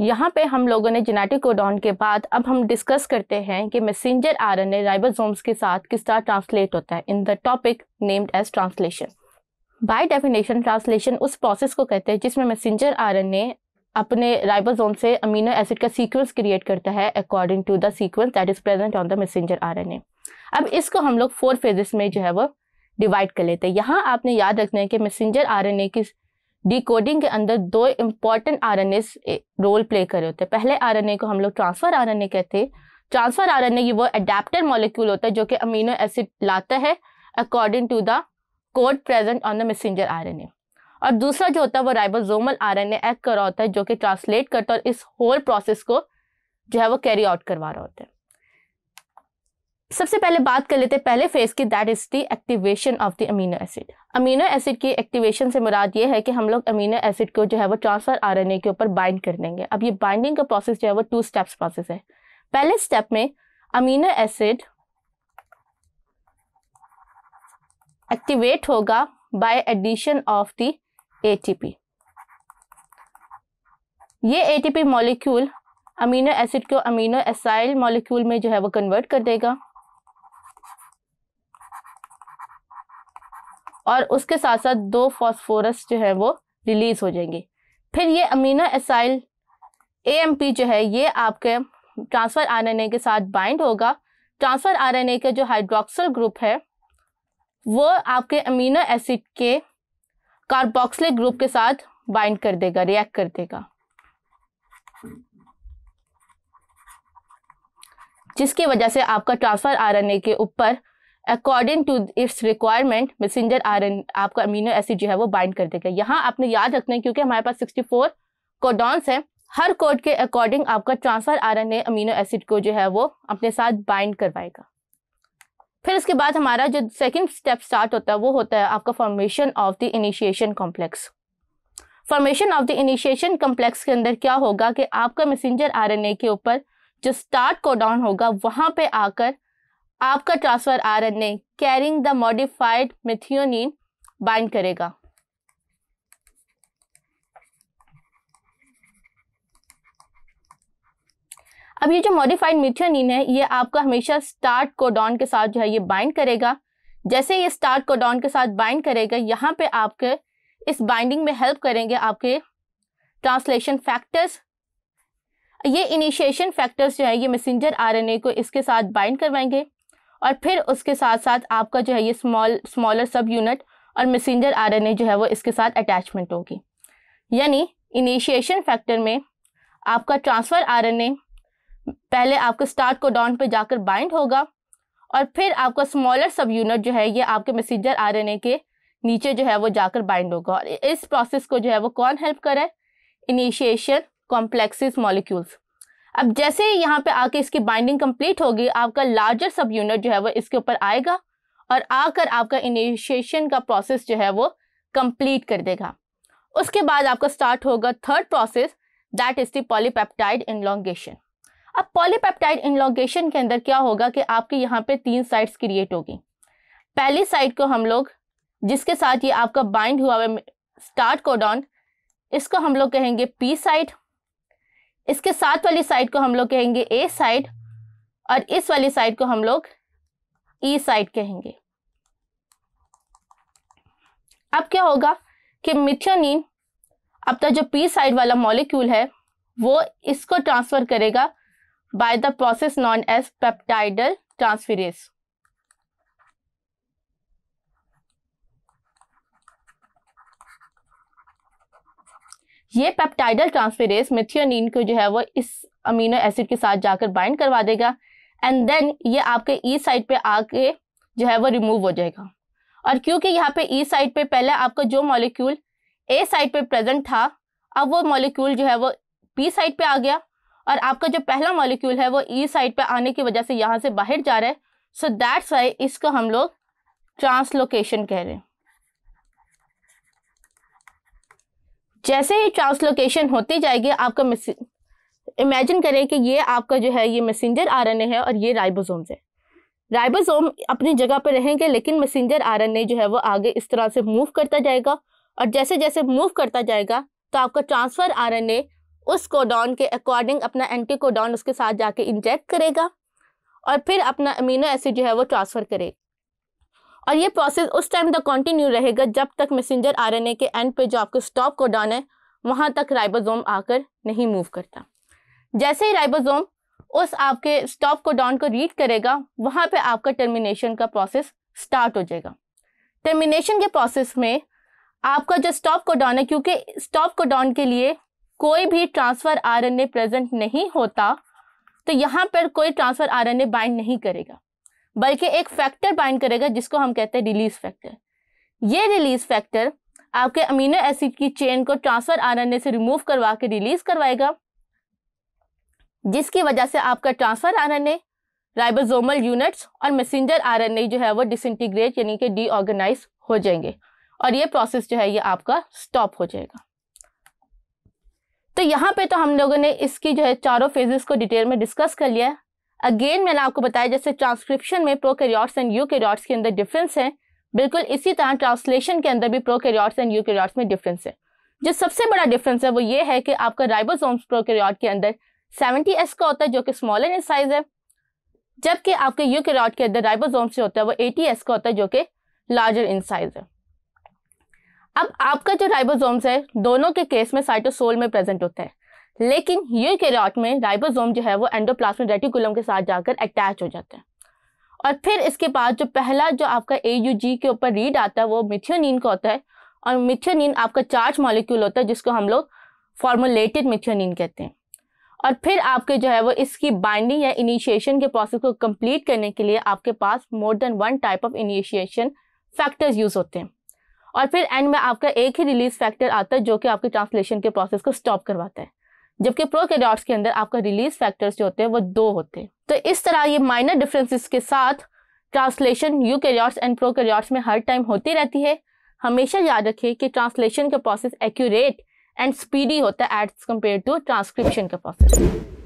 यहाँ पे हम लोगों ने जेनेटिक कोडॉन के बाद अब हम डिस्कस करते हैं कि मैसेंजर आरएनए राइबोसोम्स के साथ किस तरह ट्रांसलेट होता है in the topic named as translation by definition translation उस प्रोसेस को कहते हैं जिसमें मैसेंजर आरएनए अपने राइबोसोम से अमीनो एसिड का सीक्वेंस क्रिएट करता है according to the sequence that is present on the messenger A अब इसको हम लोग फोर फेजेस में जो है वो डिवाइड कर लेते हैं यहाँ आपने याद रखना है कि मैसेंजर ए की डिकोडिंग के अंदर दो important R N role play कर रहे होते हैं पहले आर को हम लोग ट्रांसफर आरएनए कहते हैं ट्रांसफर आर एन वो अडेप्टर मॉलिक्यूल होता है जो कि अमीनो एसिड लाता है according to the code present on the messenger R और दूसरा जो होता है वो राइबोसोमल एन एक्ट कर रहा होता है जो कि ट्रांसलेट करता है और इस होल प्रोसेस को जो है वो कैरी आउट करवा रहा होता है सबसे पहले बात कर लेते हैं पहले फेज की that is the activation of the amino acid amino acid की एक्टिवेशन से मुराद ये है कि हम लोग अमीनो एसिड को जो है वो ट्रांसफर ए के ऊपर बाइंड कर लेंगे अब ये बाइंडिंग का प्रोसेस जो है वो टू स्टेप्स प्रोसेस है पहले स्टेप में अमीनो एसिड एक्टिवेट होगा by addition of the ATP ये एटीपी मॉलिक्यूल अमीनो एसिड को अमीनो एसाइल मॉलिक्यूल में जो है वो कन्वर्ट कर देगा और उसके साथ साथ दो फॉस्फोरस जो है वो रिलीज हो जाएंगे फिर ये अमीनो एसाइल ए जो है ये आपके ट्रांसफ़र ए के साथ बाइंड होगा ट्रांसफ़र ए के जो हाइड्रोक्सल ग्रुप है वो आपके अमीनो एसिड के कार्बोक्सिलिक ग्रुप के साथ बाइंड कर देगा रिएक्ट कर देगा जिसकी वजह से आपका ट्रांसफ़र ए के ऊपर according to its requirement messenger R आपका अमीनो एसिड जो है वो बाइंड कर देगा यहाँ आपने याद रखना है क्योंकि हमारे पास सिक्सटी फोर कोडॉन्स हैं हर कोड के अकॉर्डिंग आपका ट्रांसफर आरएनए अमीनो एसिड को जो है वो अपने साथ बाइंड करवाएगा फिर इसके बाद हमारा जो सेकेंड स्टेप स्टार्ट होता है वो होता है आपका formation of the initiation complex formation of the initiation complex के अंदर क्या होगा कि आपका मैसेंजर आरएनए के ऊपर जो स्टार्ट कोडाउन होगा वहाँ पे आकर आपका transfer RNA carrying the modified methionine bind करेगा अब ये जो मॉडिफाइड मिथियोनिन है ये आपका हमेशा स्टार्ट कोडॉन के साथ जो है ये बाइंड करेगा जैसे ये स्टार्ट कोडॉन के साथ बाइंड करेगा यहाँ पे आपके इस बाइंडिंग में हेल्प करेंगे आपके ट्रांसलेशन फैक्टर्स ये इनिशिएशन फैक्टर्स जो है ये मैसेंजर आरएनए को इसके साथ बाइंड करवाएंगे और फिर उसके साथ साथ आपका जो है ये स्मॉल स्मॉलर सब यूनिट और मैसेंजर ए जो है वो इसके साथ अटैचमेंट होगी यानी इनिशिएशन फैक्टर में आपका ट्रांसफ़र ए पहले आपके स्टार्ट को डाउन पर जाकर बाइंड होगा और फिर आपका स्मॉलर सब यूनिट जो है ये आपके मैसेंजर ए के नीचे जो है वो जाकर बाइंड होगा और इस प्रोसेस को जो है वो कौन हेल्प करे इनिशिएशन कॉम्प्लेक्सिस मॉलिक्यूल्स अब जैसे ही यहाँ पे आके इसकी बाइंडिंग कंप्लीट होगी आपका लार्जर सब यूनिट जो है वो इसके ऊपर आएगा और आकर आपका इनिशिएशन का प्रोसेस जो है वो कंप्लीट कर देगा उसके बाद आपका स्टार्ट होगा third process that is polypeptide elongation अब पॉलीपेप्टाइड इनलोंगेशन के अंदर क्या होगा कि आपके यहाँ पे तीन साइड्स क्रिएट होगी पहली साइड को हम लोग जिसके साथ ये आपका बाइंड हुआ है स्टार्ट कोडॉन इसको हम लोग कहेंगे पी साइड इसके साथ वाली साइड को हम लोग कहेंगे ए साइड और इस वाली साइड को हम लोग ई e साइड कहेंगे अब क्या होगा कि मिथ्योनिन अब तक तो जो पी साइड वाला मॉलिक्यूल है वो इसको ट्रांसफर करेगा by the process known as peptidyl transferase ये पेप्टाइडल ट्रांसफेरेस मिथियोनिन को जो है वो इस अमीनो एसिड के साथ जाकर बाइंड करवा देगा एंड देन ये आपके ई e साइड पे आके जो है वो रिमूव हो जाएगा और क्योंकि यहाँ पे ई e साइड पे पहले आपका जो मॉलिक्यूल ए साइड पे प्रेजेंट था अब वो मॉलिक्यूल जो है वो पी साइड पे आ गया और आपका जो पहला मॉलिक्यूल है वो ई e साइड पे आने की वजह से यहाँ से बाहर जा रहा है सो दैट्स वाई इसको हम लोग ट्रांसलोकेशन कह रहे हैं जैसे ही ट्रांसलोकेशन होती जाएगी आपका इमेजिन करें कि ये आपका जो है ये मैसेंजर ए है और ये राइबोसोम्स है राइबोसोम अपनी जगह पर रहेंगे लेकिन मैसेंजर ए जो है वो आगे इस तरह से मूव करता जाएगा और जैसे जैसे मूव करता जाएगा तो आपका ट्रांसफ़र आरएनए उस कोडॉन के अकॉर्डिंग अपना एंटी कोडॉन उसके साथ जाके इंजेक्ट करेगा और फिर अपना अमीनो एसिड जो है वो ट्रांसफ़र करेगा और ये प्रोसेस उस टाइम तक कंटिन्यू रहेगा जब तक मैसेंजर आरएनए के एंड पे जो आपको स्टॉप कोडॉन है वहाँ तक राइबोसोम आकर नहीं मूव करता जैसे ही राइबोसोम उस आपके स्टॉप कोडाउन को रीड करेगा वहाँ पे आपका टर्मिनेशन का प्रोसेस स्टार्ट हो जाएगा टर्मिनेशन के प्रोसेस में आपका जो स्टॉप कोडॉन है क्योंकि स्टॉप कोडॉन के लिए कोई भी ट्रांसफ़र आरएनए प्रेजेंट नहीं होता तो यहाँ पर कोई ट्रांसफ़र आरएनए बाइंड नहीं करेगा बल्कि एक फैक्टर बाइंड करेगा जिसको हम कहते हैं रिलीज फैक्टर ये रिलीज फैक्टर आपके अमीनो एसिड की चेन को ट्रांसफर आरएनए से रिमूव करवा के रिलीज करवाएगा जिसकी वजह से आपका ट्रांसफर आरएनए राइबोसोमल यूनिट्स और मैसेंजर आरएनए जो है वो डिसइंटीग्रेट यानी कि डीऑर्गेनाइज हो जाएंगे और ये प्रोसेस जो है ये आपका स्टॉप हो जाएगा तो यहाँ पे तो हम लोगों ने इसकी जो है चारों फेजेस को डिटेल में डिस्कस कर लिया है अगेन मैंने आपको बताया जैसे ट्रांसक्रिप्शन में प्रोकैरियोट्स एंड यूकैरियोट्स के अंदर डिफरेंस है बिल्कुल इसी तरह ट्रांसलेशन के अंदर भी प्रोकैरियोट्स एंड यूकैरियोट्स में डिफरेंस है जो सबसे बड़ा डिफरेंस है वो ये है कि आपका राइबोसोम्स प्रोकैरियोट के अंदर 70s का होता है जो कि स्मॉलर इन साइज है जबकि आपके यूकैरियोट के अंदर राइबोसोम से होता है वो एस का होता है जो कि लार्जर इन साइज है अब आपका जो राइबोसोम्स है दोनों के केस में साइटोसोल में प्रेजेंट होता है लेकिन ये केराट में राइबोसोम जो है वो एंडोप्लाज्मिक रेटिकुलम के साथ जाकर अटैच हो जाते हैं और फिर इसके बाद जो पहला जो आपका ए यू जी के ऊपर रीड आता है वो मिथियोनिन का होता है और मिथियोनिन आपका चार्ज मॉलिक्यूल होता है जिसको हम लोग फॉर्मुलेटेड मिथियोनिन कहते हैं और फिर आपके जो है वो इसकी बाइंडिंग या इनिशिएशन के प्रोसेस को कंप्लीट करने के लिए आपके पास more than one type of initiation factors use होते हैं और फिर एंड में आपका एक ही रिलीज फैक्टर आता है जो कि आपके ट्रांसलेशन के प्रोसेस को स्टॉप करवाता है जबकि प्रोकैरियोट्स के अंदर आपका रिलीज फैक्टर्स जो होते हैं वो दो होते हैं तो इस तरह ये माइनर डिफरेंसेस के साथ ट्रांसलेशन यूकैरियोट्स एंड प्रोकैरियोट्स में हर टाइम होती रहती है हमेशा याद रखें कि ट्रांसलेशन का प्रोसेस एक्यूरेट एंड स्पीडी होता है एज कम्पेयर टू ट्रांसक्रिप्शन का प्रोसेस